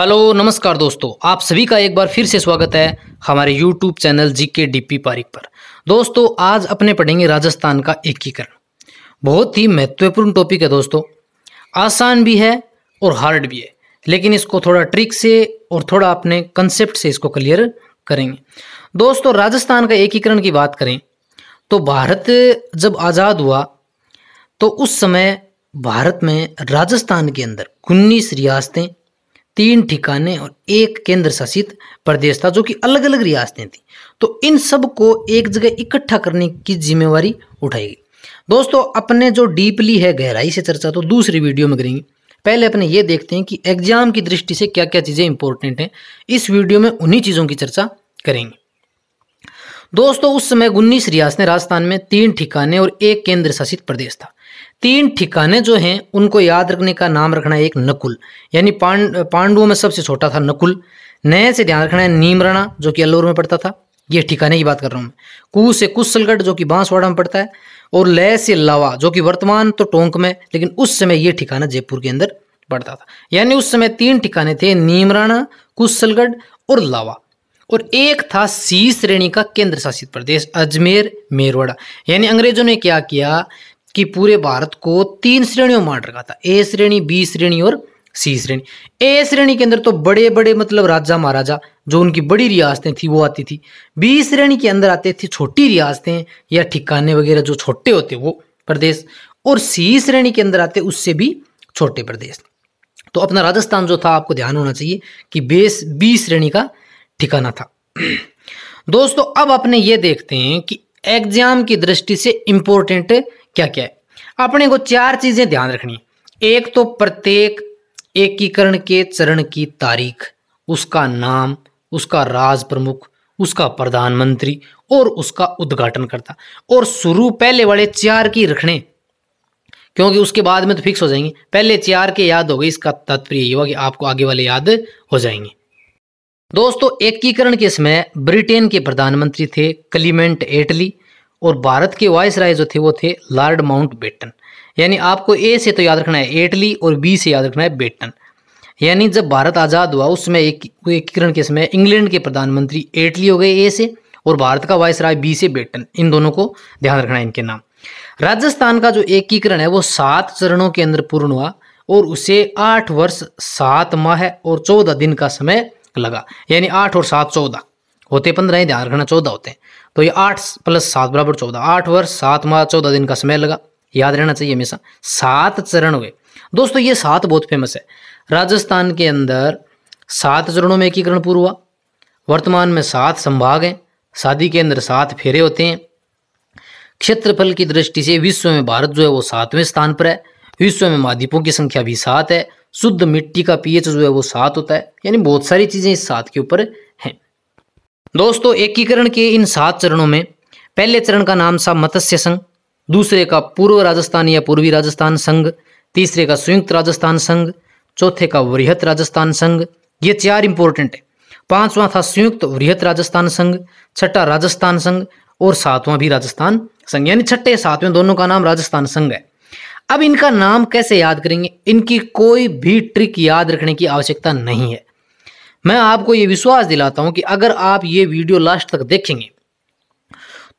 hello नमस्कार दोस्तों आप सभी का एक बार फिर से स्वागत है हमारे यूट्यूब चैनल जी के डी पी पारिक पर दोस्तों आज अपने पढ़ेंगे राजस्थान का एकीकरण बहुत ही महत्वपूर्ण टॉपिक है दोस्तों आसान भी है और हार्ड भी है लेकिन इसको थोड़ा ट्रिक से और थोड़ा अपने कंसेप्ट से इसको क्लियर करेंगे दोस्तों राजस्थान का एकीकरण की बात करें तो भारत जब आज़ाद हुआ तो उस समय भारत में राजस्थान के अंदर उन्नीस रियासतें तीन ठिकाने और एक केंद्र शासित प्रदेश था जो कि अलग अलग रियासतें थी तो इन सब को एक जगह इकट्ठा करने की जिम्मेवारी उठाई गई दोस्तों अपने जो डीपली है गहराई से चर्चा तो दूसरी वीडियो में करेंगे पहले अपने ये देखते हैं कि एग्जाम की दृष्टि से क्या क्या चीज़ें इंपॉर्टेंट हैं इस वीडियो में उन्हीं चीज़ों की चर्चा करेंगे दोस्तों उस समय उन्नीस रियासतें राजस्थान में तीन ठिकाने और एक केंद्र शासित प्रदेश था तीन ठिकाने जो हैं उनको याद रखने का नाम रखना है एक नकुल यानी पांड पांडवों में सबसे छोटा था नकुल नए से ध्यान रखना है नीमराणा जो कि अल्लोर में पड़ता था ये ठिकाने की बात कर रहा हूँ मैं कू से कुशलगढ़ जो कि बांसवाड़ा में पड़ता है और लय से लावा जो कि वर्तमान तो टोंक में लेकिन उस समय ये ठिकाना जयपुर के अंदर पड़ता था यानी उस समय तीन ठिकाने थे नीमराणा कुशलगढ़ और लावा और एक था सी श्रेणी का केंद्र शासित प्रदेश अजमेर मेरवाड़ा यानी अंग्रेजों ने क्या किया कि पूरे भारत को तीन श्रेणियों में रखा था ए श्रेणी बी श्रेणी और सी श्रेणी ए श्रेणी के अंदर तो बड़े बड़े मतलब राजा महाराजा जो उनकी बड़ी रियासतें थी वो आती थी बी श्रेणी के अंदर आते थे छोटी रियासतें या ठिकाने वगैरह जो छोटे होते वो प्रदेश और सी श्रेणी के अंदर आते उससे भी छोटे प्रदेश तो अपना राजस्थान जो था आपको ध्यान होना चाहिए कि बेस बी श्रेणी का ठिकाना था दोस्तों अब अपने ये देखते हैं कि एग्जाम की दृष्टि से इम्पोर्टेंट क्या क्या है अपने को चार चीजें ध्यान रखनी एक तो प्रत्येक एकीकरण के चरण की तारीख उसका नाम उसका राज प्रमुख उसका प्रधानमंत्री और उसका उद्घाटन करता और शुरू पहले वाले चार की रखने क्योंकि उसके बाद में तो फिक्स हो जाएंगे पहले चार के याद हो गए इसका तात्पर्य ये हुआ कि आपको आगे वाले याद हो जाएंगे दोस्तों एकीकरण के समय ब्रिटेन के प्रधानमंत्री थे क्लीमेंट एटली और भारत के वॉयस राय जो थे वो थे लॉर्ड माउंट बेटन यानी आपको ए से तो याद रखना है एटली और बी से याद रखना है बेटन यानी जब भारत आज़ाद हुआ उस एक एकीकरण के समय इंग्लैंड के प्रधानमंत्री एटली हो गए ए से और भारत का वॉयस राय बी से बेटन इन दोनों को ध्यान रखना है इनके नाम राजस्थान का जो एकीकरण है वो सात चरणों के अंदर पूर्ण हुआ और उसे आठ वर्ष सात माह और चौदह दिन का समय लगा यानी आठ और सात चौदह होते पंद्रह है ध्यान रखना चौदह होते हैं तो ये आठ प्लस सात बराबर चौदह आठ वर्ष सात माह चौदह दिन का समय लगा याद रहना चाहिए हमेशा सात चरण हुए दोस्तों ये सात बहुत फेमस है राजस्थान के अंदर सात चरणों में एकीकरण पूर्व हुआ वर्तमान में सात संभाग हैं शादी के अंदर सात फेरे होते हैं क्षेत्रफल की दृष्टि से विश्व में भारत जो है वो सातवें स्थान पर है विश्व में महाद्वीपों की संख्या भी सात है शुद्ध मिट्टी का पीएच जो है वो सात होता है यानी बहुत सारी चीज़ें इस सात के ऊपर दोस्तों एकीकरण के इन सात चरणों में पहले चरण का नाम था मत्स्य संघ दूसरे का पूर्व राजस्थान या पूर्वी राजस्थान संघ तीसरे का संयुक्त राजस्थान संघ चौथे का वृहत राजस्थान संघ ये चार इंपॉर्टेंट है पांचवा था संयुक्त वृहत राजस्थान संघ छठा राजस्थान संघ और सातवां भी राजस्थान संघ यानी छठे सातवें दोनों का नाम राजस्थान संघ है अब इनका नाम कैसे याद करेंगे इनकी कोई भी ट्रिक याद रखने की आवश्यकता नहीं है मैं आपको ये विश्वास दिलाता हूं कि अगर आप ये वीडियो लास्ट तक देखेंगे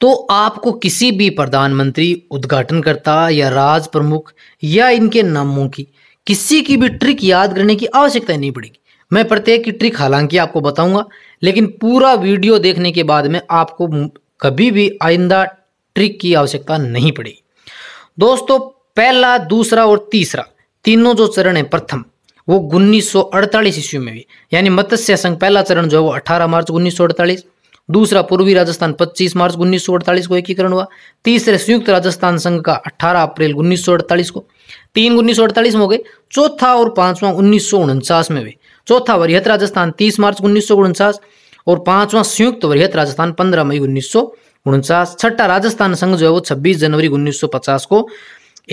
तो आपको किसी भी प्रधानमंत्री उद्घाटनकर्ता या राज प्रमुख या इनके नामों की किसी की भी ट्रिक याद करने की आवश्यकता नहीं पड़ेगी मैं प्रत्येक की ट्रिक हालांकि आपको बताऊंगा लेकिन पूरा वीडियो देखने के बाद में आपको कभी भी आइंदा ट्रिक की आवश्यकता नहीं पड़ेगी दोस्तों पहला दूसरा और तीसरा तीनों जो चरण है प्रथम वो उन्नीस ईस्वी में हुई यानी मत्स्य संघ पहला चरण जो है वो 18 मार्च उन्नीस दूसरा पूर्वी राजस्थान 25 मार्च उन्नीस को एकीकरण हुआ तीसरे संयुक्त राजस्थान संघ का 18 अप्रैल उन्नीस को तीन उन्नीस में हो गए चौथा और पांचवा उन्नीस में हुए चौथा वरिहत राजस्थान तीस मार्च उन्नीस और पांचवा संयुक्त वरिहत राजस्थान पंद्रह मई उन्नीस छठा राजस्थान संघ जो है वो छब्बीस जनवरी 1950 को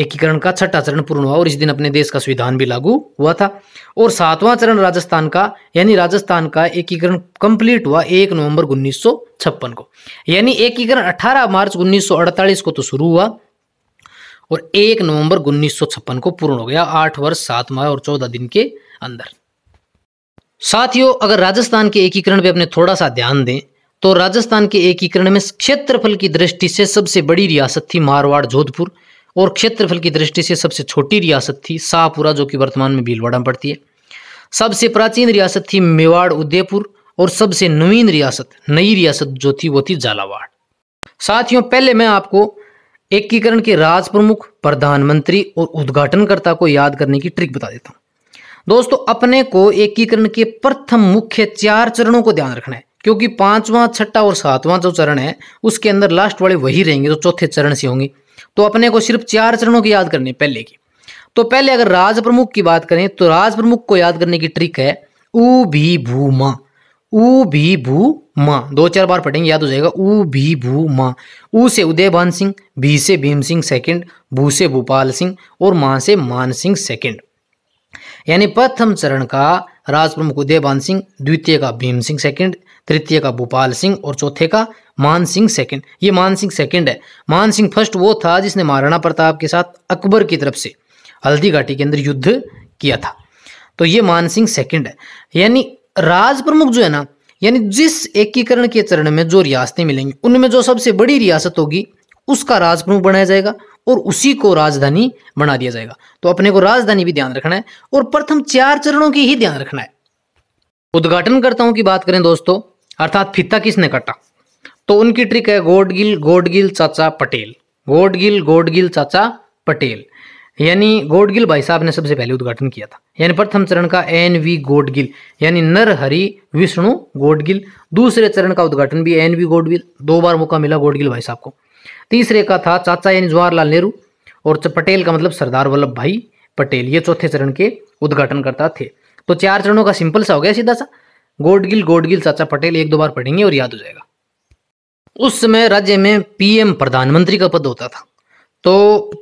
एकीकरण का छठा चरण पूर्ण हुआ और इस दिन अपने देश का संविधान भी लागू हुआ था और सातवां चरण राजस्थान का यानी राजस्थान का एकीकरण कंप्लीट हुआ एक नवंबर उन्नीस को यानी एकीकरण 18 मार्च 1948 को तो शुरू हुआ और एक नवंबर उन्नीस को पूर्ण हो गया आठ वर्ष सात माह और चौदह दिन के अंदर साथियों अगर राजस्थान के एकीकरण पे अपने थोड़ा सा ध्यान दें तो राजस्थान के एकीकरण में क्षेत्रफल की दृष्टि से सबसे बड़ी रियासत थी मारवाड़ जोधपुर और क्षेत्रफल की दृष्टि से सबसे छोटी रियासत थी शाहपुरा जो कि वर्तमान में भीलवाड़ा में पड़ती है सबसे प्राचीन रियासत थी मेवाड़ उदयपुर और सबसे नवीन रियासत नई रियासत जो थी वो थी झालावाड़ साथियों पहले मैं आपको एकीकरण के राज प्रमुख प्रधानमंत्री और उद्घाटनकर्ता को याद करने की ट्रिक बता देता हूँ दोस्तों अपने को एकीकरण के प्रथम मुख्य चार चरणों को ध्यान रखना है क्योंकि पांचवां छठा और सातवां जो चरण है उसके अंदर लास्ट वाले वही रहेंगे जो चौथे चरण से होंगे तो अपने को सिर्फ चार चरणों की याद करने पहले की तो पहले अगर राज प्रमुख की बात करें तो राज प्रमुख को याद करने की ट्रिक है ऊ भी भू माँ ऊ भी भू माँ दो चार बार पढ़ेंगे याद हो जाएगा ऊ भी भू मा ऊ से उदयभान सिंह भी से भीम सिंह सेकंड भू से भूपाल सिंह और माँ से मान सिंह सेकंड यानी प्रथम चरण का राज प्रमुख उदयभान सिंह द्वितीय का भीम सिंह सेकंड तृतीय का भोपाल सिंह और चौथे का मान सिंह सेकंड ये मान सिंह सेकंड है मान सिंह फर्स्ट वो था जिसने महाराणा प्रताप के साथ अकबर की तरफ से हल्दी घाटी के अंदर युद्ध किया था तो ये मान सिंह सेकेंड है यानी राज प्रमुख जो है ना यानी जिस एकीकरण के चरण में जो रियासतें मिलेंगी उनमें जो सबसे बड़ी रियासत होगी उसका राज प्रमुख बनाया जाएगा और उसी को राजधानी बना दिया जाएगा तो अपने को राजधानी भी ध्यान रखना है और प्रथम चार चरणों की ही ध्यान रखना है उद्घाटन हूं की बात करें दोस्तों अर्थात फीता किसने काटा तो उनकी ट्रिक है गोडगिल गोडगिल चाचा पटेल गोडगिल गोडगिल चाचा पटेल यानी गोडगिल भाई साहब ने सबसे पहले उद्घाटन किया था यानी प्रथम चरण का एन वी गोडगिल यानी हरि विष्णु गोडगिल दूसरे चरण का उद्घाटन भी एन वी गोडगिल दो बार मौका मिला गोडगिल भाई साहब को तीसरे का था चाचा यानी जवाहरलाल नेहरू और पटेल का मतलब सरदार वल्लभ भाई पटेल ये चौथे चरण के उद्घाटन करता थे तो चार चरणों का सिंपल सा हो गया सीधा सा गोडगिल गोडगिल चाचा पटेल एक दो बार पढ़ेंगे और याद हो जाएगा उस समय राज्य में पीएम प्रधानमंत्री का पद होता था तो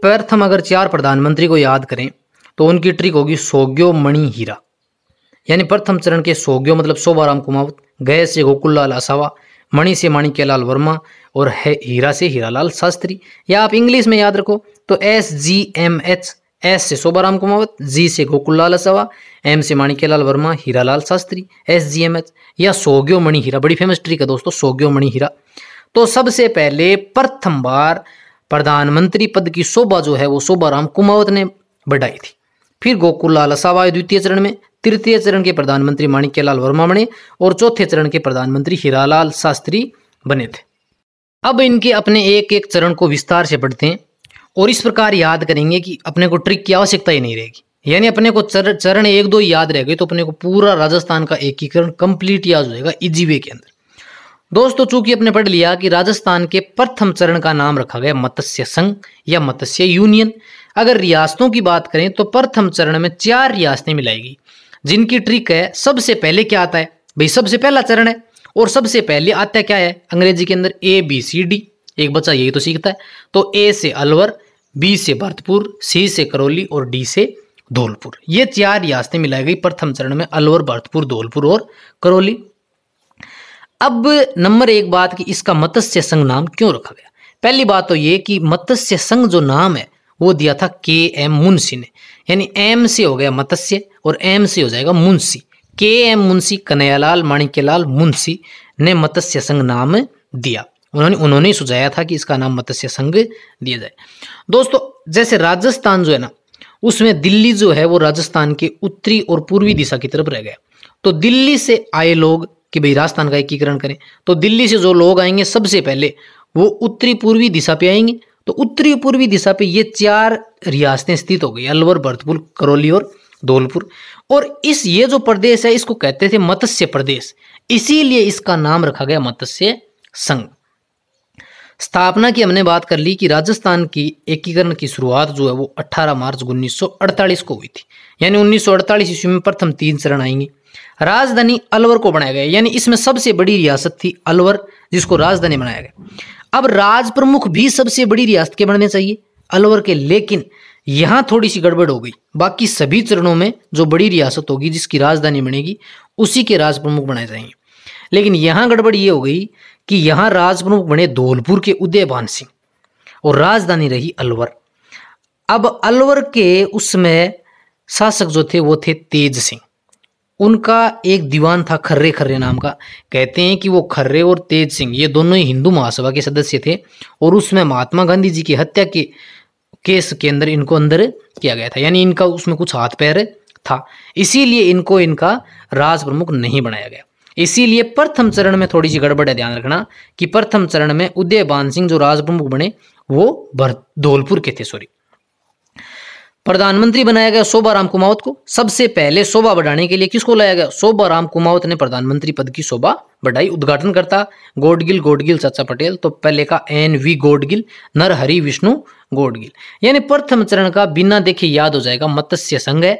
प्रथम अगर चार प्रधानमंत्री को याद करें तो उनकी ट्रिक होगी सोग्यो मणि हीरा यानी प्रथम चरण के सोग्यो मतलब सोबाराम कुमावत गय से गोकुललाल असावा मणि से माणिक्यलाल वर्मा और है हीरा से हीरालाल शास्त्री या आप इंग्लिश में याद रखो तो S G M H S से शोभाराम कुमावत जी से गोकुललाल असवा एम से Manikyalal Verma Hiralal Shastri S G M H या सोग्यो मणि हीरा बड़ी फेमस ट्रिक है दोस्तों सोग्यो मणि हीरा तो सबसे पहले प्रथम बार प्रधानमंत्री पद की शोभा जो है वो शोभाराम कुमावत ने बढ़ाई थी फिर गोकुललाल असावा द्वितीय चरण में तृतीय चरण के प्रधानमंत्री माणिक्यलाल वर्मा बने और चौथे चरण के प्रधानमंत्री हीरालाल शास्त्री बने थे अब इनके अपने एक एक चरण को विस्तार से पढ़ते हैं और इस प्रकार याद करेंगे कि अपने को ट्रिक की आवश्यकता ही नहीं रहेगी यानी अपने को चर, चरण एक दो याद रह गए तो अपने को पूरा राजस्थान का एकीकरण कंप्लीट याद हो जाएगा इजी वे के अंदर दोस्तों चूंकि अपने पढ़ लिया कि राजस्थान के प्रथम चरण का नाम रखा गया मत्स्य संघ या मत्स्य यूनियन अगर रियासतों की बात करें तो प्रथम चरण में चार रियासतें मिलाएगी जिनकी ट्रिक है सबसे पहले क्या आता है भाई सबसे पहला चरण है और सबसे पहले आता क्या है अंग्रेजी के अंदर ए बी सी डी एक बच्चा यही तो सीखता है तो ए से अलवर बी से भरतपुर सी से करौली और डी से धौलपुर ये चार रियासतें मिलाई गई प्रथम चरण में अलवर भरतपुर धौलपुर और करौली अब नंबर एक बात कि इसका मत्स्य संघ नाम क्यों रखा गया पहली बात तो ये कि मत्स्य संघ जो नाम है वो दिया था के एम मुंशी ने यानी एम से हो गया मत्स्य और एम से हो जाएगा मुंशी के एम मुंशी कन्हैयालाल माणिक्यलाल मुंशी ने मत्स्य संघ नाम दिया उन्होंने उन्होंने सुझाया था कि इसका नाम मत्स्य संघ दिया जाए दोस्तों जैसे राजस्थान जो है ना उसमें दिल्ली जो है वो राजस्थान के उत्तरी और पूर्वी दिशा की तरफ रह गया तो दिल्ली से आए लोग कि भाई राजस्थान का एकीकरण करें तो दिल्ली से जो लोग आएंगे सबसे पहले वो उत्तरी पूर्वी दिशा पे आएंगे तो उत्तरी पूर्वी दिशा पे ये चार रियासतें स्थित हो गई अलवर भरतपुर करौली और धौलपुर और इस ये जो प्रदेश है इसको कहते थे मत्स्य प्रदेश इसीलिए इसका नाम रखा गया मत्स्य संघ स्थापना की हमने बात कर ली कि राजस्थान की एकीकरण की शुरुआत जो है वो 18 मार्च 1948 को हुई थी यानी 1948 ईस्वी में प्रथम तीन चरण आएंगे राजधानी अलवर को बनाया गया यानी इसमें सबसे बड़ी रियासत थी अलवर जिसको राजधानी बनाया गया अब राज प्रमुख भी सबसे बड़ी रियासत के बनने चाहिए अलवर के लेकिन यहाँ थोड़ी सी गड़बड़ हो गई बाकी सभी चरणों में जो बड़ी रियासत होगी जिसकी राजधानी बनेगी उसी के राज प्रमुख बनाए जाएंगे लेकिन यहाँ गड़बड़ ये हो गई कि यहाँ राज प्रमुख बने धौलपुर के उदयभान सिंह और राजधानी रही अलवर अब अलवर के उसमें शासक जो थे वो थे तेज सिंह उनका एक दीवान था खर्रे खर्रे नाम का कहते हैं कि वो खर्रे और तेज सिंह ये दोनों ही हिंदू महासभा के सदस्य थे और उसमें महात्मा गांधी जी की हत्या के केस के अंदर इनको अंदर किया गया था यानी इनका उसमें कुछ हाथ पैर था इसीलिए इनको इनका राज प्रमुख नहीं बनाया गया इसीलिए प्रथम चरण में थोड़ी सी गड़बड़ है ध्यान रखना कि प्रथम चरण में बान सिंह जो राजप्रमुख बने वो धौलपुर के थे सॉरी प्रधानमंत्री बनाया गया शोभा राम कुमावत को सबसे पहले शोभा बढ़ाने के लिए किसको लाया गया शोभा राम कुमावत ने प्रधानमंत्री पद की शोभा बढ़ाई उद्घाटन करता गोडगिल गोडगिल चाचा पटेल तो पहले का एन वी गोडगिल नरहरि विष्णु गोडगिल यानी प्रथम चरण का बिना देखे याद हो जाएगा मत्स्य संघ है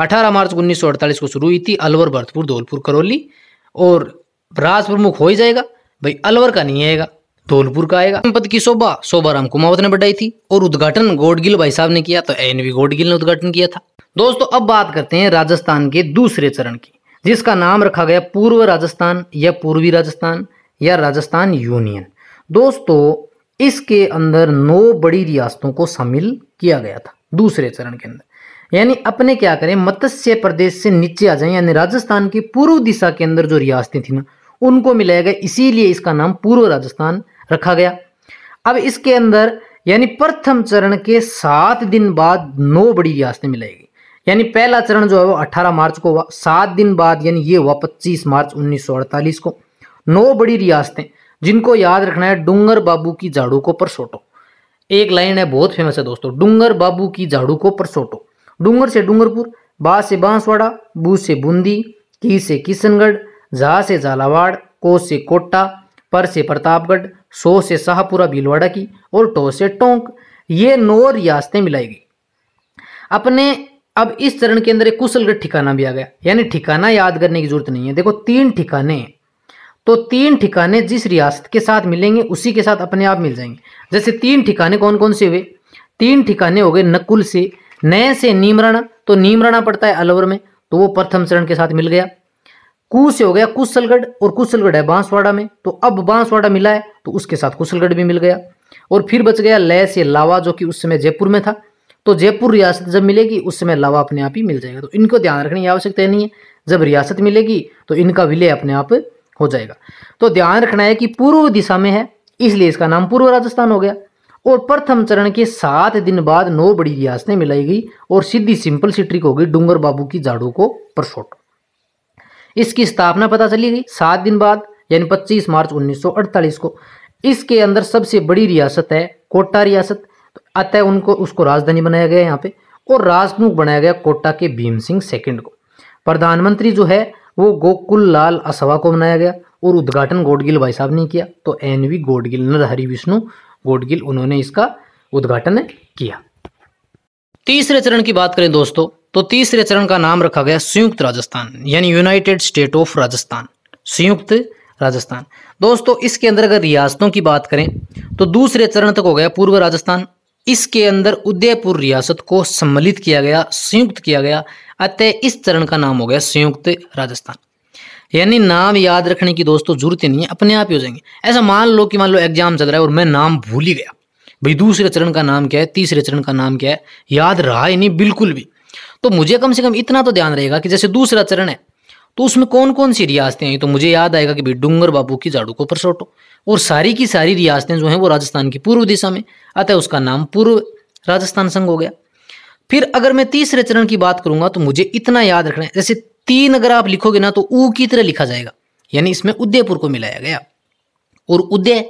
अठारह मार्च उन्नीस को शुरू हुई थी अलवर भरतपुर धौलपुर करौली और राज प्रमुख हो ही जाएगा भाई अलवर का नहीं आएगा धौलपुर का आएगा जनपद की शोभा शोभा राम कुमावत ने बढ़ाई थी और उद्घाटन गोडगिल भाई साहब ने किया तो एन वी गोडगिल ने उद्घाटन किया था दोस्तों अब बात करते हैं राजस्थान के दूसरे चरण की जिसका नाम रखा गया पूर्व राजस्थान या पूर्वी राजस्थान या राजस्थान यूनियन दोस्तों इसके अंदर नौ बड़ी रियासतों को शामिल किया गया था दूसरे चरण के अंदर यानी अपने क्या करें मत्स्य प्रदेश से नीचे आ जाएं यानी राजस्थान की पूर्व दिशा के अंदर जो रियासतें थी ना उनको मिलाया गया इसीलिए इसका नाम पूर्व राजस्थान रखा गया अब इसके अंदर यानी प्रथम चरण के सात दिन बाद नौ बड़ी रियासतें मिलाएगी यानी पहला चरण जो है वो 18 मार्च को हुआ सात दिन बाद यानी ये हुआ 25 मार्च 1948 को नौ बड़ी रियासतें जिनको याद रखना है डूंगर बाबू की झाड़ू को परसोटो एक लाइन है बहुत फेमस है दोस्तों डूंगर बाबू की झाड़ू को परसोटो डूंगर से डूंगरपुर बा से बांसवाड़ा बू से बूंदी की से किशनगढ़ झा से झालावाड़ को से कोटा पर से प्रतापगढ़ सो से शाहपुरा भीलवाड़ा की और टो से टोंक ये नौ रियासतें मिलाई गई अपने अब इस चरण के अंदर एक कुशलगढ़ ठिकाना भी आ गया यानी ठिकाना याद करने की जरूरत नहीं है देखो तीन ठिकाने तो तीन ठिकाने जिस रियासत के साथ मिलेंगे उसी के साथ अपने आप मिल जाएंगे जैसे तीन ठिकाने कौन कौन से हुए तीन ठिकाने हो गए नकुल से नए से नीमराणा तो नीमराणा पड़ता है अलवर में तो वो प्रथम चरण के साथ मिल गया कु से हो गया कुशलगढ़ और कुशलगढ़ है बांसवाड़ा में तो अब बांसवाड़ा मिला है तो उसके साथ कुशलगढ़ भी मिल गया और फिर बच गया लय से लावा जो कि उस समय जयपुर में था तो जयपुर रियासत जब मिलेगी उस समय लावा अपने आप ही मिल जाएगा तो इनको ध्यान रखने की आवश्यकता नहीं है जब रियासत मिलेगी तो इनका विलय अपने आप हो जाएगा तो ध्यान रखना है कि पूर्व दिशा में है इसलिए इसका नाम पूर्व राजस्थान हो गया और प्रथम चरण के सात दिन बाद नौ बड़ी रियासतें मिलाई गई और सीधी सिंपल सी ट्रिक गई डूंगर बाबू की जाड़ों को परसोट इसकी स्थापना पता चली गई सात दिन बाद यानी 25 मार्च 1948 को इसके अंदर सबसे बड़ी रियासत है कोटा रियासत तो अतः उनको उसको राजधानी बनाया गया यहाँ पे और राजप्रमुख बनाया गया कोटा के भीम सिंह सेकंड को प्रधानमंत्री जो है वो गोकुल लाल असवा को बनाया गया और उद्घाटन गोडगिल भाई साहब ने किया तो एन वी गोडगिल नर विष्णु गोडगिल उन्होंने इसका उद्घाटन किया तीसरे चरण की बात करें दोस्तों तो तीसरे चरण का नाम रखा गया संयुक्त राजस्थान यानी यूनाइटेड स्टेट ऑफ राजस्थान संयुक्त राजस्थान दोस्तों इसके अंदर अगर रियासतों की बात करें तो दूसरे चरण तक हो गया पूर्व राजस्थान इसके अंदर उदयपुर रियासत को सम्मिलित किया गया संयुक्त किया गया अतः इस चरण का नाम हो गया संयुक्त राजस्थान यानी नाम याद रखने की दोस्तों तो जरूरत ही नहीं है अपने आप ही हो जाएंगे ऐसा मान लो कि मान लो एग्जाम चल रहा है और मैं नाम भूल ही गया भाई दूसरे चरण का नाम क्या है तीसरे चरण का नाम क्या है याद रहा ही नहीं बिल्कुल भी तो मुझे कम से कम इतना तो ध्यान रहेगा कि जैसे दूसरा चरण है तो उसमें कौन कौन सी रियासतें हैं तो मुझे याद आएगा कि भाई डूंगर बाबू की झाड़ू को परसोटो और सारी की सारी रियासतें जो हैं वो राजस्थान की पूर्व दिशा में अतः उसका नाम पूर्व राजस्थान संघ हो गया फिर अगर मैं तीसरे चरण की बात करूंगा तो मुझे इतना याद रखना है जैसे तीन अगर आप लिखोगे ना तो ऊ की तरह लिखा जाएगा यानी इसमें उदयपुर को मिलाया गया और उदय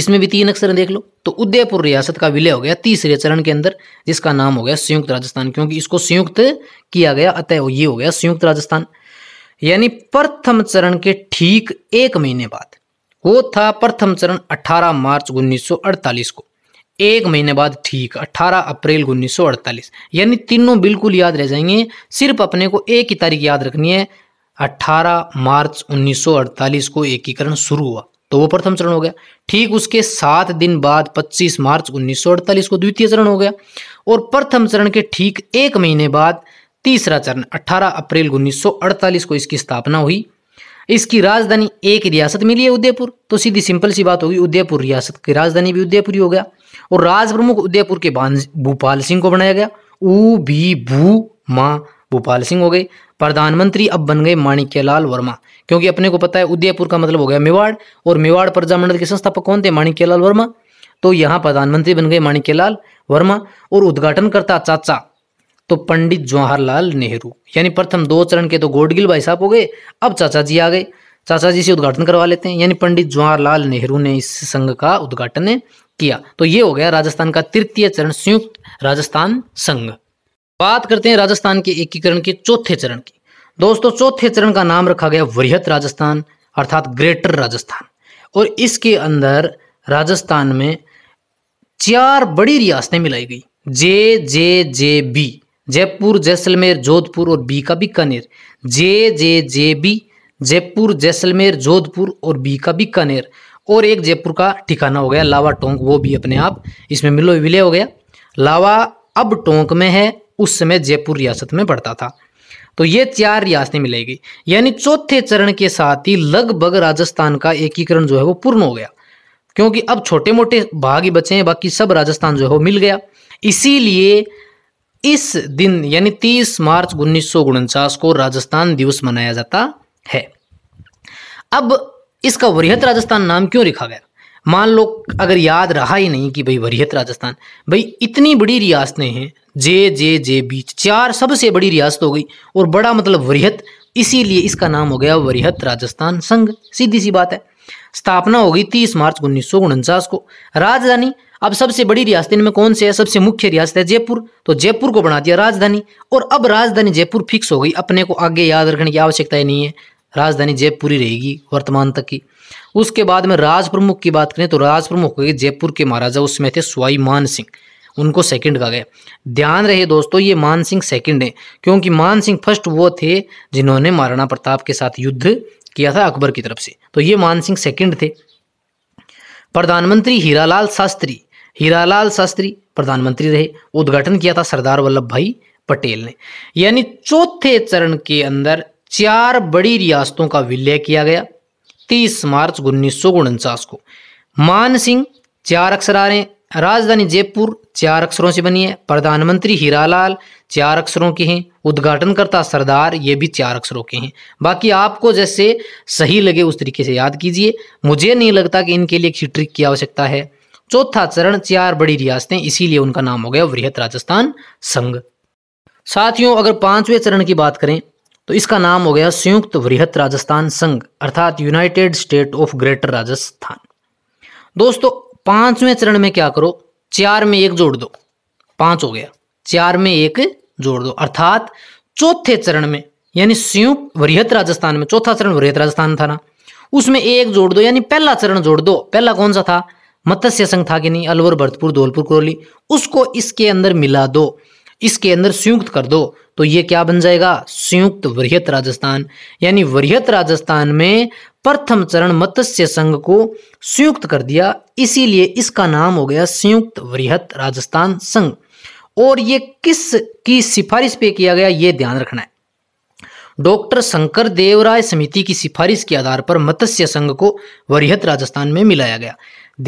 इसमें भी तीन अक्षर देख लो तो उदयपुर रियासत का विलय हो गया तीसरे चरण के अंदर जिसका नाम हो गया संयुक्त राजस्थान क्योंकि इसको संयुक्त किया गया अतः ये हो गया संयुक्त राजस्थान यानी प्रथम चरण के ठीक एक महीने बाद वो था प्रथम चरण 18 मार्च 1948 को एक महीने बाद ठीक 18 अप्रैल उन्नीस यानी तीनों बिल्कुल याद रह जाएंगे सिर्फ अपने को एक ही तारीख याद रखनी है 18 मार्च 1948 को एकीकरण शुरू हुआ तो वो प्रथम चरण हो गया ठीक उसके सात दिन बाद 25 मार्च 1948 को द्वितीय चरण हो गया और प्रथम चरण के ठीक एक महीने बाद तीसरा चरण 18 अप्रैल 1948 को इसकी स्थापना हुई इसकी राजधानी एक रियासत मिली है उदयपुर तो सीधी सिंपल सी बात होगी उदयपुर रियासत की राजधानी भी उदयपुर ही हो गया और राज प्रमुख उदयपुर के भूपाल सिंह को बनाया गया ऊ भी भू माँ भूपाल सिंह हो गए प्रधानमंत्री अब बन गए माणिक्यलाल वर्मा क्योंकि अपने को पता है उदयपुर का मतलब हो गया मेवाड़ और मेवाड़ प्रजामंडल के संस्थापक कौन थे माणिक्यलाल वर्मा तो यहाँ प्रधानमंत्री बन गए माणिक्यलाल वर्मा और उद्घाटन करता चाचा तो पंडित जवाहरलाल नेहरू यानी प्रथम दो चरण के तो गोडगिल भाई साहब हो गए अब चाचा जी आ गए चाचा जी से उद्घाटन करवा लेते हैं यानी पंडित जवाहरलाल नेहरू ने इस संघ का उद्घाटन किया तो ये हो गया राजस्थान का तृतीय चरण संयुक्त राजस्थान संघ बात करते हैं राजस्थान के एकीकरण के चौथे चरण की दोस्तों चौथे चरण का नाम रखा गया वृहत राजस्थान अर्थात ग्रेटर राजस्थान और इसके अंदर राजस्थान में चार बड़ी रियासतें मिलाई गई J J J B Jaipur Jaisalmer Jodhpur और बी का Bikaner J J J B Jaipur Jaisalmer Jodhpur और बी का बीकानेर और एक जयपुर का ठिकाना हो गया लावा टोंक वो भी अपने आप इसमें मिलो विलय हो गया लावा अब टोंक में है उस समय जयपुर रियासत में पड़ता था तो ये चार रियासतें मिलेगी यानी चौथे चरण के साथ ही लगभग राजस्थान का एकीकरण जो है वो पूर्ण हो गया क्योंकि अब छोटे मोटे भाग ही बचे हैं बाकी सब राजस्थान जो है वो मिल गया इसीलिए इस दिन यानी 30 मार्च उन्नीस को राजस्थान दिवस मनाया जाता है अब इसका वरीहत राजस्थान नाम क्यों लिखा गया मान लो अगर याद रहा ही नहीं कि भाई वरीहत राजस्थान भाई इतनी बड़ी रियासतें हैं जे जे जे बीच चार सबसे बड़ी रियासत हो गई और बड़ा मतलब वरीहत इसीलिए इसका नाम हो गया वरीहत राजस्थान संघ सीधी सी बात है स्थापना हो गई तीस मार्च उन्नीस को राजधानी अब सबसे बड़ी रियासत इनमें कौन से है सबसे मुख्य रियासत है जयपुर तो जयपुर को बना दिया राजधानी और अब राजधानी जयपुर फिक्स हो गई अपने को आगे याद रखने की आवश्यकता ही नहीं है राजधानी जयपुरी रहेगी वर्तमान तक की उसके बाद में राज प्रमुख की बात करें तो राज प्रमुख जयपुर के महाराजा उसमें थे स्वाई मान सिंह उनको सेकंड कहा गया ध्यान रहे दोस्तों ये मान सिंह सेकंड हैं क्योंकि मान सिंह फर्स्ट वो थे जिन्होंने महाराणा प्रताप के साथ युद्ध किया था अकबर की तरफ से तो ये मान सिंह सेकेंड थे प्रधानमंत्री हीरालाल शास्त्री हीरालाल शास्त्री प्रधानमंत्री रहे उद्घाटन किया था सरदार वल्लभ भाई पटेल ने यानी चौथे चरण के अंदर चार बड़ी रियासतों का विलय किया गया 30 मार्च उन्नीस को मान सिंह चार अक्षर आ रहे हैं राजधानी जयपुर चार अक्षरों से बनी है प्रधानमंत्री हीरालाल चार अक्षरों के हैं उद्घाटनकर्ता सरदार ये भी चार अक्षरों के हैं बाकी आपको जैसे सही लगे उस तरीके से याद कीजिए मुझे नहीं लगता कि इनके लिए किसी ट्रिक की आवश्यकता है चौथा चरण चार बड़ी रियासतें इसीलिए उनका नाम हो गया वृहत राजस्थान संघ साथियों अगर पांचवें चरण की बात करें तो इसका नाम हो गया संयुक्त वृहत राजस्थान संघ अर्थात united state of greater Rajasthan दोस्तों पांचवें चरण में क्या करो चार में एक जोड़ दो पांच हो गया चार में एक जोड़ दो अर्थात चौथे चरण में यानी संयुक्त वृहत राजस्थान में चौथा चरण वृहत राजस्थान था ना उसमें एक जोड़ दो यानी पहला चरण जोड़ दो पहला कौन सा था मत्स्य संघ था कि नहीं अलवर भरतपुर धौलपुर कोरली उसको इसके अंदर मिला दो इसके अंदर संयुक्त कर दो तो ये क्या बन जाएगा संयुक्त वृहत राजस्थान यानी वृहत राजस्थान में प्रथम चरण मत्स्य संघ को संयुक्त कर दिया इसीलिए इसका नाम हो गया संयुक्त वृहत राजस्थान संघ और ये किस की सिफारिश पे किया गया ये ध्यान रखना है डॉक्टर शंकर देवराय समिति की सिफारिश के आधार पर मत्स्य संघ को वरिहत राजस्थान में मिलाया गया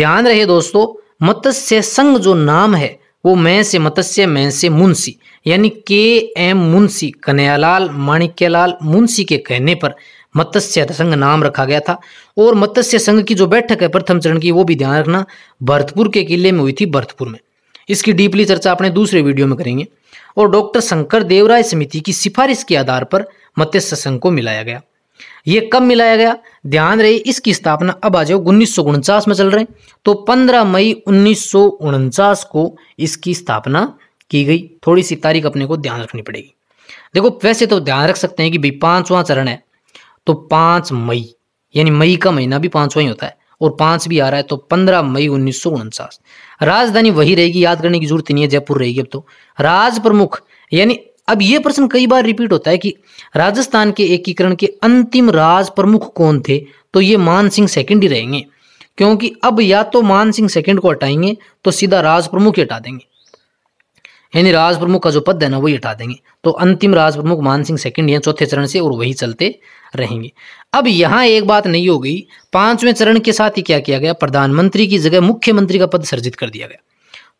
ध्यान रहे दोस्तों मत्स्य संघ जो नाम है वो मैं से मत्स्य मैं से मुंशी यानी के एम मुंशी कन्यालाल माणिक्यलाल मुंशी के कहने पर मत्स्य संघ नाम रखा गया था और मत्स्य संघ की जो बैठक है प्रथम चरण की वो भी ध्यान रखना भरतपुर के किले में हुई थी भरतपुर में इसकी डीपली चर्चा अपने दूसरे वीडियो में करेंगे और डॉक्टर शंकर देवराय समिति की सिफारिश के आधार पर मत्स्य संघ को मिलाया गया ये कब मिलाया गया ध्यान रहे इसकी स्थापना अब आ जाओ उन्नीस में चल रहे तो 15 मई उन्नीस को इसकी स्थापना की गई थोड़ी सी तारीख अपने को ध्यान रखनी पड़ेगी देखो वैसे तो ध्यान रख सकते हैं कि भाई पांचवा चरण है तो पांच मई यानी मई का महीना भी पांचवा ही होता है और पांच भी आ रहा है तो पंद्रह मई उन्नीस राजधानी वही रहेगी याद करने की जरूरत नहीं है जयपुर रहेगी अब तो राज प्रमुख यानी अब ये प्रश्न कई बार रिपीट होता है कि राजस्थान के एकीकरण के अंतिम राज प्रमुख कौन थे तो ये मान सिंह सेकेंड ही रहेंगे क्योंकि अब या तो मान सिंह सेकेंड को हटाएंगे तो सीधा राज प्रमुख ही हटा देंगे यानी राज प्रमुख का जो पद है ना वही हटा देंगे तो अंतिम राज प्रमुख मान सिंह सेकेंड या चौथे चरण से और वही चलते रहेंगे अब यहाँ एक बात नहीं हो गई पांचवें चरण के साथ ही क्या किया गया प्रधानमंत्री की जगह मुख्यमंत्री का पद सर्जित कर दिया गया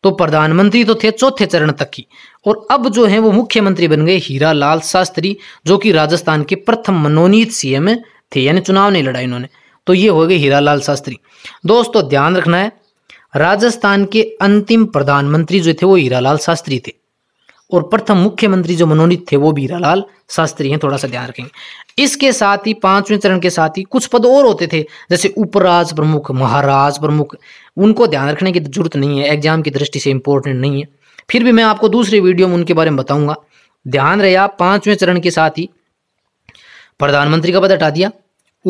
तो प्रधानमंत्री तो थे चौथे चरण तक ही और अब जो है वो मुख्यमंत्री बन गए हीरा लाल शास्त्री जो कि राजस्थान के प्रथम मनोनीत सीएम थे यानी चुनाव नहीं लड़ा इन्होंने तो ये हो गए हीरा लाल शास्त्री दोस्तों ध्यान रखना है राजस्थान के अंतिम प्रधानमंत्री जो थे वो हीरा लाल शास्त्री थे और प्रथम मुख्यमंत्री जो मनोनीत थे वो भी हीरा लाल शास्त्री हैं थोड़ा सा ध्यान रखेंगे इसके साथ ही पांचवें चरण के साथ ही कुछ पद और होते थे जैसे उपराज प्रमुख महाराज प्रमुख उनको ध्यान रखने की जरूरत नहीं है एग्जाम की दृष्टि से इंपॉर्टेंट नहीं है फिर भी मैं आपको दूसरी वीडियो में उनके बारे में बताऊंगा ध्यान रहे आप पांचवें चरण के साथ ही प्रधानमंत्री का पद हटा दिया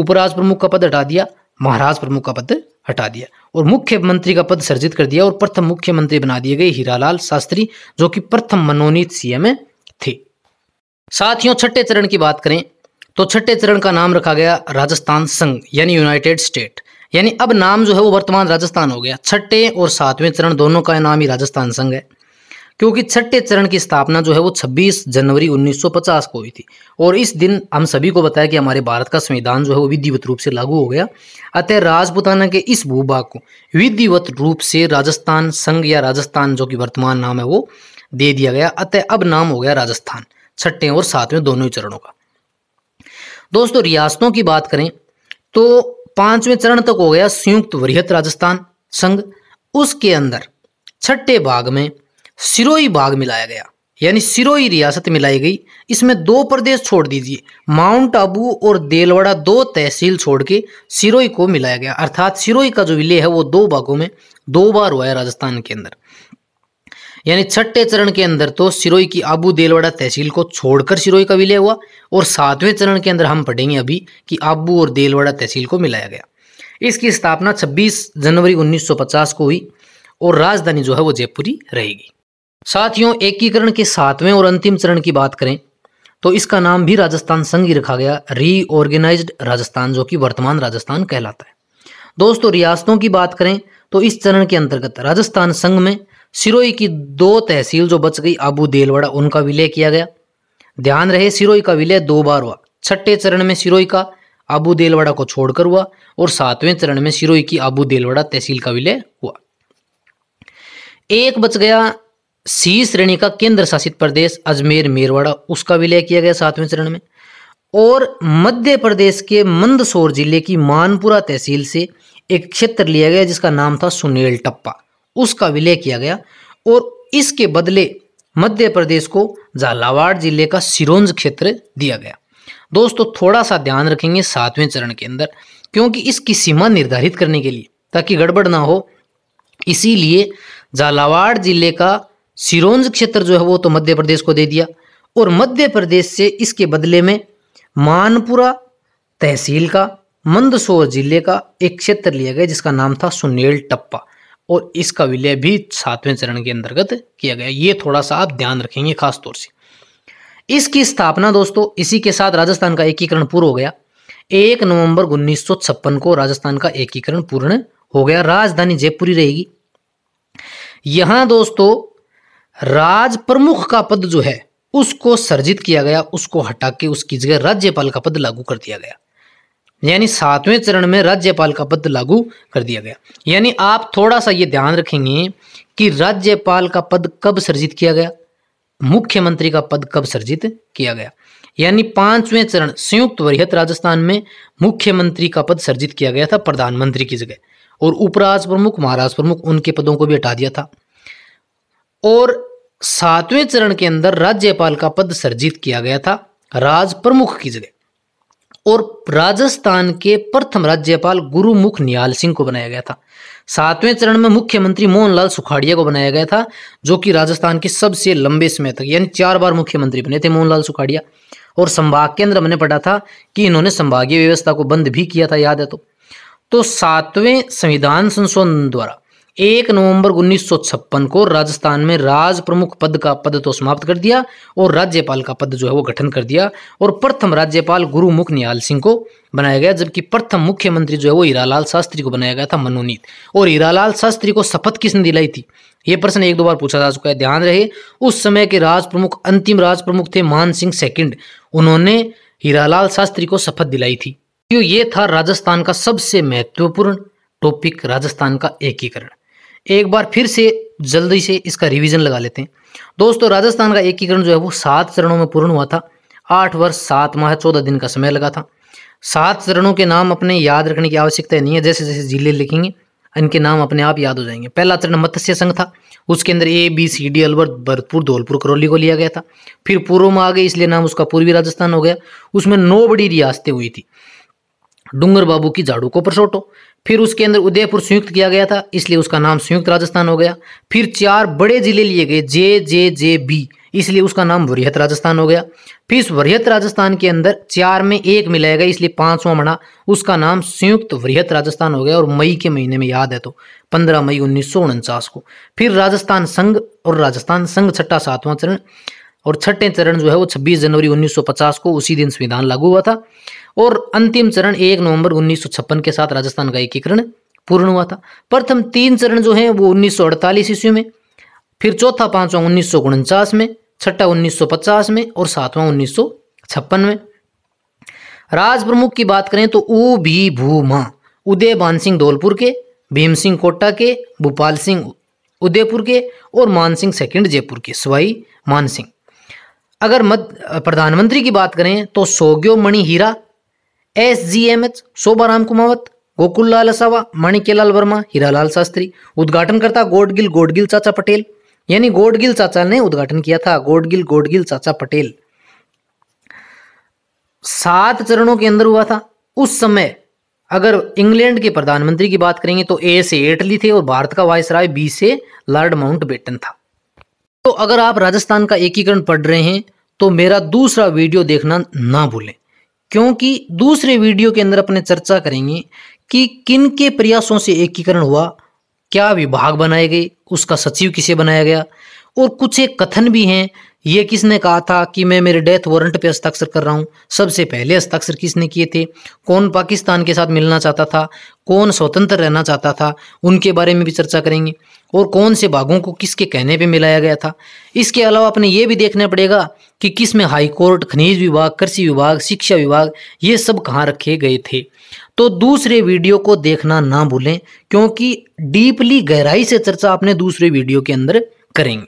उपराज प्रमुख का पद हटा दिया महाराज प्रमुख का पद हटा दिया और मुख्यमंत्री का पद सर्जित कर दिया और प्रथम मुख्यमंत्री बना दिए गए हीरालाल शास्त्री जो कि प्रथम मनोनीत सीएम थे साथियों छठे चरण की बात करें तो छठे चरण का नाम रखा गया राजस्थान संघ यानी यूनाइटेड स्टेट यानी अब नाम जो है वो वर्तमान राजस्थान हो गया छठे और सातवें चरण दोनों का नाम ही राजस्थान संघ है क्योंकि छठे चरण की स्थापना जो है वो 26 जनवरी 1950 को हुई थी और इस दिन हम सभी को बताया कि हमारे भारत का संविधान जो है वो विधिवत रूप से लागू हो गया अतः राजपुताना के इस भूभाग को विधिवत रूप से राजस्थान संघ या राजस्थान जो कि वर्तमान नाम है वो दे दिया गया अतः अब नाम हो गया राजस्थान छठे और सातवें दोनों ही चरणों का दोस्तों रियासतों की बात करें तो पांचवें चरण तक हो गया संयुक्त वृहत राजस्थान संघ उसके अंदर छठे भाग में सिरोही भाग मिलाया गया यानी सिरोही रियासत मिलाई गई इसमें दो प्रदेश छोड़ दीजिए माउंट आबू और देलवाड़ा दो तहसील छोड़ के सिरोही को मिलाया गया अर्थात सिरोही का जो विलय है वो दो भागों में दो बार हुआ है राजस्थान के अंदर यानी छठे चरण के अंदर तो सिरोही की आबू देलवाड़ा तहसील को छोड़कर सिरोही का विलय हुआ और सातवें चरण के अंदर हम पढ़ेंगे अभी कि आबू और देलवाड़ा तहसील को मिलाया गया इसकी स्थापना 26 जनवरी 1950 को हुई और राजधानी जो है वो जयपुरी रहेगी साथियों एकीकरण के सातवें और अंतिम चरण की बात करें तो इसका नाम भी राजस्थान संघ ही रखा गया रीऑर्गेनाइज्ड राजस्थान जो कि वर्तमान राजस्थान कहलाता है दोस्तों रियासतों की बात करें तो इस चरण के अंतर्गत राजस्थान संघ में सिरोही की दो तहसील जो बच गई आबू देलवाड़ा उनका विलय किया गया ध्यान रहे सिरोही का विलय दो बार हुआ छठे चरण में सिरोही का आबू देलवाड़ा को छोड़कर हुआ और सातवें चरण में सिरोही की आबू देलवाड़ा तहसील का विलय हुआ एक बच गया सी श्रेणी का केंद्र शासित प्रदेश अजमेर मेरवाड़ा उसका विलय किया गया सातवें चरण में और मध्य प्रदेश के मंदसौर जिले की मानपुरा तहसील से एक क्षेत्र लिया गया जिसका नाम था सुनील टप्पा उसका विलय किया गया और इसके बदले मध्य प्रदेश को झालावाड़ जिले का सिरोंज क्षेत्र दिया गया दोस्तों थोड़ा सा ध्यान रखेंगे सातवें चरण के अंदर क्योंकि इसकी सीमा निर्धारित करने के लिए ताकि गड़बड़ ना हो इसीलिए झालावाड़ जिले का सिरोंज क्षेत्र जो है वो तो मध्य प्रदेश को दे दिया और मध्य प्रदेश से इसके बदले में मानपुरा तहसील का मंदसौर जिले का एक क्षेत्र लिया गया जिसका नाम था सुनेल टप्पा और इसका विलय भी सातवें चरण के अंतर्गत किया गया ये थोड़ा सा आप ध्यान रखेंगे खासतौर से इसकी स्थापना दोस्तों इसी के साथ राजस्थान का एकीकरण पूर्ण हो गया एक नवंबर उन्नीस को राजस्थान का एकीकरण पूर्ण हो गया राजधानी जयपुरी रहेगी यहां दोस्तों राज प्रमुख का पद जो है उसको सर्जित किया गया उसको हटा के उसकी जगह राज्यपाल का पद लागू कर दिया गया यानी सातवें चरण में राज्यपाल का पद लागू कर दिया गया यानी आप थोड़ा सा ये ध्यान रखेंगे कि राज्यपाल का पद कब सर्जित किया गया मुख्यमंत्री का पद कब सर्जित किया गया यानी पांचवें चरण संयुक्त वरिहत राजस्थान में मुख्यमंत्री का पद सर्जित किया गया था प्रधानमंत्री की जगह और उपराज प्रमुख महाराज प्रमुख उनके पदों को भी हटा दिया था और सातवें चरण के अंदर राज्यपाल का पद सर्जित किया गया था राज प्रमुख की जगह और राजस्थान के प्रथम राज्यपाल गुरुमुख नियाल सिंह को बनाया गया था सातवें चरण में मुख्यमंत्री मोहनलाल सुखाड़िया को बनाया गया था जो कि राजस्थान के सबसे लंबे समय तक यानी चार बार मुख्यमंत्री बने थे मोहनलाल सुखाड़िया और संभाग के अंदर मैंने पढ़ा था कि इन्होंने संभागीय व्यवस्था को बंद भी किया था याद है तो तो सातवें संविधान संशोधन द्वारा एक नवंबर उन्नीस को राजस्थान में राज प्रमुख पद का पद तो समाप्त कर दिया और राज्यपाल का पद जो है वो गठन कर दिया और प्रथम राज्यपाल गुरुमुख निहाल सिंह को बनाया गया जबकि प्रथम मुख्यमंत्री जो है वो हीरालाल शास्त्री को बनाया गया था मनोनीत और हीरालाल शास्त्री को शपथ किसने दिलाई थी ये प्रश्न एक दो बार पूछा जा चुका है ध्यान रहे उस समय के राज प्रमुख अंतिम राज प्रमुख थे मान सिंह सेकेंड उन्होंने हीरालाल शास्त्री को शपथ दिलाई थी क्यों तो ये था राजस्थान का सबसे महत्वपूर्ण टॉपिक राजस्थान का एकीकरण एक बार फिर से जल्दी से इसका रिवीजन लगा लेते हैं दोस्तों राजस्थान का एकीकरण जो है वो सात चरणों में पूर्ण हुआ था आठ वर्ष सात माह चौदह दिन का समय लगा था सात चरणों के नाम अपने याद रखने की आवश्यकता नहीं है जैसे जैसे जिले लिखेंगे इनके नाम अपने आप याद हो जाएंगे पहला चरण मत्स्य संघ था उसके अंदर A B C D Alwar Bharatpur Dholpur Karauli को लिया गया था फिर पूर्व में आ गए इसलिए नाम उसका पूर्वी राजस्थान हो गया उसमें नौ बड़ी रियासतें हुई थी डूंगर बाबू की झाड़ू को परसोटो फिर उसके अंदर उदयपुर संयुक्त किया गया था इसलिए उसका नाम संयुक्त राजस्थान हो गया फिर चार बड़े जिले लिए गए जे जे जे बी इसलिए उसका नाम वरियत राजस्थान हो गया फिर इस वरियत राजस्थान के अंदर चार में एक मिलाया गया इसलिए पांचवा बना उसका नाम संयुक्त वरियत राजस्थान हो गया और मई के महीने में याद है तो पंद्रह मई उन्नीस को फिर राजस्थान संघ और राजस्थान संघ छठा सातवां चरण और छठे चरण जो है वो छब्बीस जनवरी उन्नीस को उसी दिन संविधान लागू हुआ था और अंतिम चरण एक नवंबर उन्नीस के साथ राजस्थान का एकीकरण पूर्ण हुआ था प्रथम तीन चरण जो है वो उन्नीस सौ ईस्वी में फिर चौथा पांचवा उन्नीस में छठा 1950 में और सातवां उन्नीस में राज प्रमुख की बात करें तो ऊ भी भूमा उदय बान सिंह धौलपुर के भीम सिंह कोटा के भोपाल सिंह उदयपुर के और मान सिंह सेकेंड जयपुर के सवाई मान सिंह अगर मध्य प्रधानमंत्री की बात करें तो सोग्यो मणि Hira S G M H Ram Kumawat Lal Asawa Manikyalal Verma Hiralal Shastri उद्घाटन करता गोडगिल गोडगिल चाचा पटेल यानी गोडगिल चाचा ने उद्घाटन किया था गोडगिल गोडगिल चाचा पटेल सात चरणों के अंदर हुआ था उस समय अगर इंग्लैंड के प्रधानमंत्री की बात करेंगे तो ए से एटली थे और भारत का राय बी से लॉर्ड माउंट बेटन था तो अगर आप राजस्थान का एकीकरण पढ़ रहे हैं तो मेरा दूसरा वीडियो देखना ना भूलें क्योंकि दूसरे वीडियो के अंदर अपने चर्चा करेंगे कि किन के प्रयासों से एकीकरण हुआ क्या विभाग बनाए गए उसका सचिव किसे बनाया गया और कुछ एक कथन भी हैं ये किसने कहा था कि मैं मेरे डेथ वारंट पे हस्ताक्षर कर रहा हूँ सबसे पहले हस्ताक्षर किसने किए थे कौन पाकिस्तान के साथ मिलना चाहता था कौन स्वतंत्र रहना चाहता था उनके बारे में भी चर्चा करेंगे और कौन से भागों को किसके कहने पे मिलाया गया था इसके अलावा अपने ये भी देखना पड़ेगा कि किस में हाईकोर्ट खनिज विभाग कृषि विभाग शिक्षा विभाग ये सब कहाँ रखे गए थे तो दूसरे वीडियो को देखना ना भूलें क्योंकि डीपली गहराई से चर्चा अपने दूसरे वीडियो के अंदर करेंगे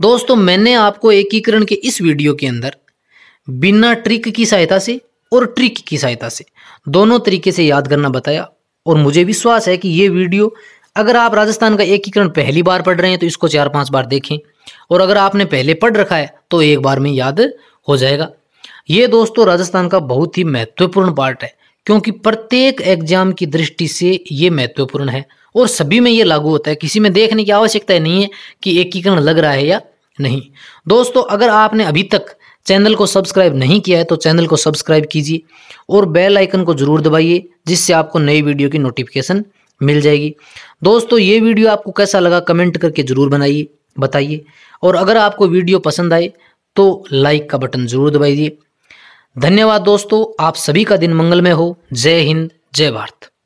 दोस्तों मैंने आपको एकीकरण के इस वीडियो के अंदर बिना ट्रिक की सहायता से और ट्रिक की सहायता से दोनों तरीके से याद करना बताया और मुझे विश्वास है कि ये वीडियो अगर आप राजस्थान का एकीकरण पहली बार पढ़ रहे हैं तो इसको चार पांच बार देखें और अगर आपने पहले पढ़ रखा है तो एक बार में याद हो जाएगा ये दोस्तों राजस्थान का बहुत ही महत्वपूर्ण पार्ट है क्योंकि प्रत्येक एग्जाम की दृष्टि से ये महत्वपूर्ण है और सभी में ये लागू होता है किसी में देखने की आवश्यकता नहीं है कि एकीकरण लग रहा है या नहीं दोस्तों अगर आपने अभी तक चैनल को सब्सक्राइब नहीं किया है तो चैनल को सब्सक्राइब कीजिए और बेल आइकन को जरूर दबाइए जिससे आपको नई वीडियो की नोटिफिकेशन मिल जाएगी दोस्तों ये वीडियो आपको कैसा लगा कमेंट करके ज़रूर बनाइए बताइए और अगर आपको वीडियो पसंद आए तो लाइक का बटन ज़रूर दबाइए धन्यवाद दोस्तों आप सभी का दिन मंगलमय हो जय हिंद जय भारत